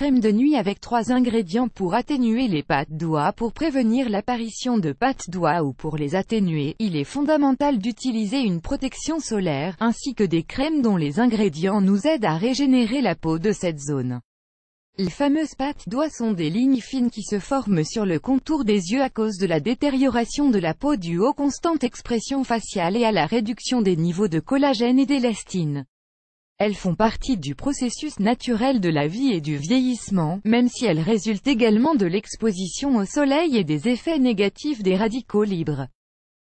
crème de nuit avec trois ingrédients pour atténuer les pattes d'oie Pour prévenir l'apparition de pattes d'oie ou pour les atténuer, il est fondamental d'utiliser une protection solaire, ainsi que des crèmes dont les ingrédients nous aident à régénérer la peau de cette zone. Les fameuses pattes d'oie sont des lignes fines qui se forment sur le contour des yeux à cause de la détérioration de la peau due aux constantes expressions faciales et à la réduction des niveaux de collagène et d'élastine. Elles font partie du processus naturel de la vie et du vieillissement, même si elles résultent également de l'exposition au soleil et des effets négatifs des radicaux libres.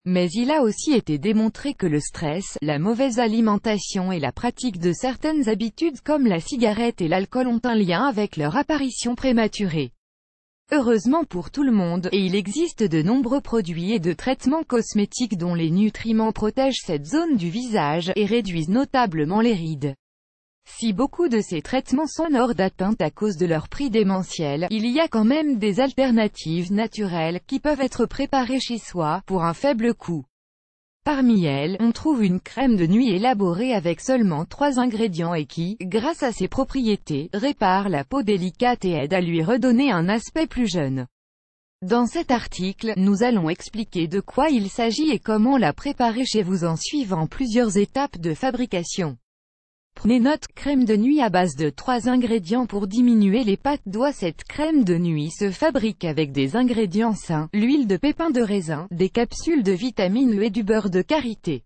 Mais il a aussi été démontré que le stress, la mauvaise alimentation et la pratique de certaines habitudes comme la cigarette et l'alcool ont un lien avec leur apparition prématurée. Heureusement pour tout le monde, et il existe de nombreux produits et de traitements cosmétiques dont les nutriments protègent cette zone du visage, et réduisent notablement les rides. Si beaucoup de ces traitements sont hors d'atteinte à cause de leur prix démentiel, il y a quand même des alternatives naturelles, qui peuvent être préparées chez soi, pour un faible coût. Parmi elles, on trouve une crème de nuit élaborée avec seulement trois ingrédients et qui, grâce à ses propriétés, répare la peau délicate et aide à lui redonner un aspect plus jeune. Dans cet article, nous allons expliquer de quoi il s'agit et comment la préparer chez vous en suivant plusieurs étapes de fabrication. Prenez note crème de nuit à base de 3 ingrédients pour diminuer les pâtes d'oie. Cette crème de nuit se fabrique avec des ingrédients sains, l'huile de pépin de raisin, des capsules de vitamine E et du beurre de karité.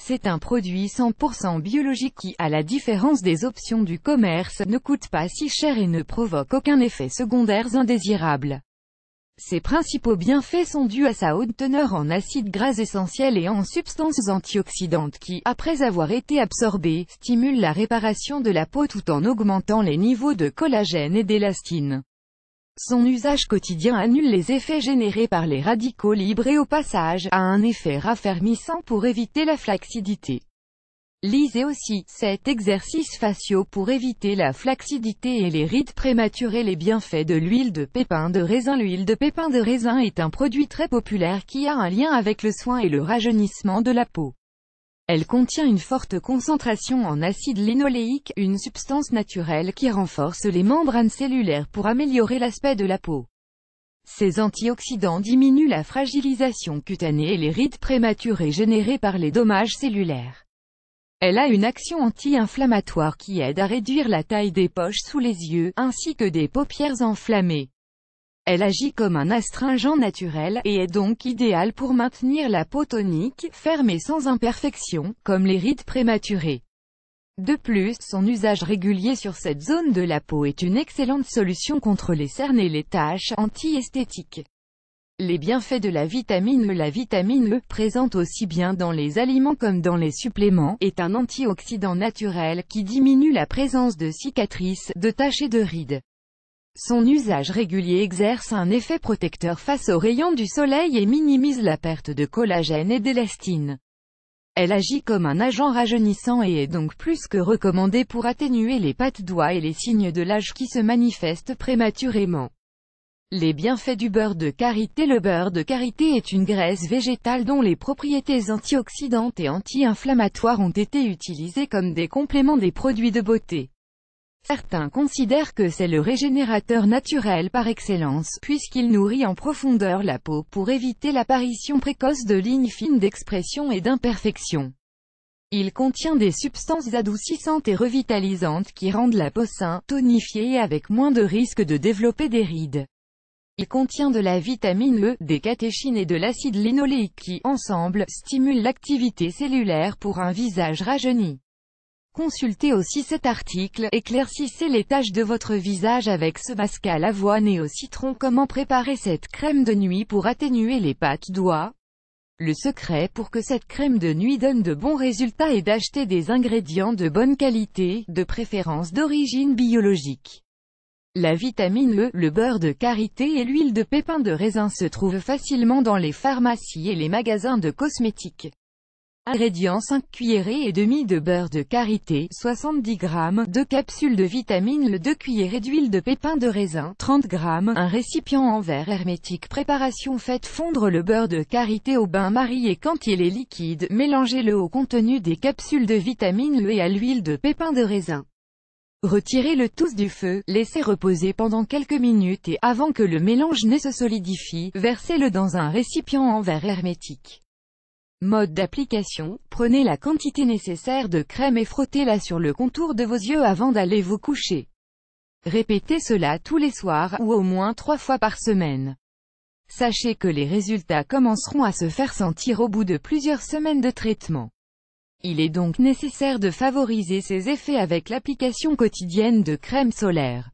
C'est un produit 100% biologique qui, à la différence des options du commerce, ne coûte pas si cher et ne provoque aucun effet secondaire indésirable. Ses principaux bienfaits sont dus à sa haute teneur en acides gras essentiels et en substances antioxydantes qui, après avoir été absorbées, stimulent la réparation de la peau tout en augmentant les niveaux de collagène et d'élastine. Son usage quotidien annule les effets générés par les radicaux libres et au passage, a un effet raffermissant pour éviter la flaccidité. Lisez aussi cet exercice faciaux pour éviter la flaccidité et les rides prématurées. Les bienfaits de l'huile de pépin de raisin L'huile de pépin de raisin est un produit très populaire qui a un lien avec le soin et le rajeunissement de la peau. Elle contient une forte concentration en acide linoléique, une substance naturelle qui renforce les membranes cellulaires pour améliorer l'aspect de la peau. Ces antioxydants diminuent la fragilisation cutanée et les rides prématurées générées par les dommages cellulaires. Elle a une action anti-inflammatoire qui aide à réduire la taille des poches sous les yeux, ainsi que des paupières enflammées. Elle agit comme un astringent naturel, et est donc idéale pour maintenir la peau tonique, ferme et sans imperfection, comme les rides prématurées. De plus, son usage régulier sur cette zone de la peau est une excellente solution contre les cernes et les taches anti-esthétiques. Les bienfaits de la vitamine E La vitamine E, présente aussi bien dans les aliments comme dans les suppléments, est un antioxydant naturel qui diminue la présence de cicatrices, de taches et de rides. Son usage régulier exerce un effet protecteur face aux rayons du soleil et minimise la perte de collagène et d'élastine. Elle agit comme un agent rajeunissant et est donc plus que recommandée pour atténuer les pattes d'oie et les signes de l'âge qui se manifestent prématurément. Les bienfaits du beurre de karité Le beurre de karité est une graisse végétale dont les propriétés antioxydantes et anti-inflammatoires ont été utilisées comme des compléments des produits de beauté. Certains considèrent que c'est le régénérateur naturel par excellence, puisqu'il nourrit en profondeur la peau pour éviter l'apparition précoce de lignes fines d'expression et d'imperfection. Il contient des substances adoucissantes et revitalisantes qui rendent la peau sain, tonifiée et avec moins de risque de développer des rides. Il contient de la vitamine E, des catéchines et de l'acide linoléique qui, ensemble, stimulent l'activité cellulaire pour un visage rajeuni. Consultez aussi cet article, éclaircissez les taches de votre visage avec ce masque à l'avoine et au citron Comment préparer cette crème de nuit pour atténuer les pattes doigts Le secret pour que cette crème de nuit donne de bons résultats est d'acheter des ingrédients de bonne qualité, de préférence d'origine biologique. La vitamine E, le beurre de karité et l'huile de pépin de raisin se trouvent facilement dans les pharmacies et les magasins de cosmétiques. Ingrédients 5 cuillerées et demi de beurre de karité, 70 g, 2 capsules de vitamine E, 2 cuillerées d'huile de pépin de raisin, 30 g, un récipient en verre hermétique Préparation Faites fondre le beurre de karité au bain-marie et quand il est liquide, mélangez-le au contenu des capsules de vitamine E et à l'huile de pépin de raisin. Retirez le tous du feu, laissez reposer pendant quelques minutes et, avant que le mélange ne se solidifie, versez-le dans un récipient en verre hermétique. Mode d'application, prenez la quantité nécessaire de crème et frottez-la sur le contour de vos yeux avant d'aller vous coucher. Répétez cela tous les soirs, ou au moins trois fois par semaine. Sachez que les résultats commenceront à se faire sentir au bout de plusieurs semaines de traitement. Il est donc nécessaire de favoriser ces effets avec l'application quotidienne de crème solaire.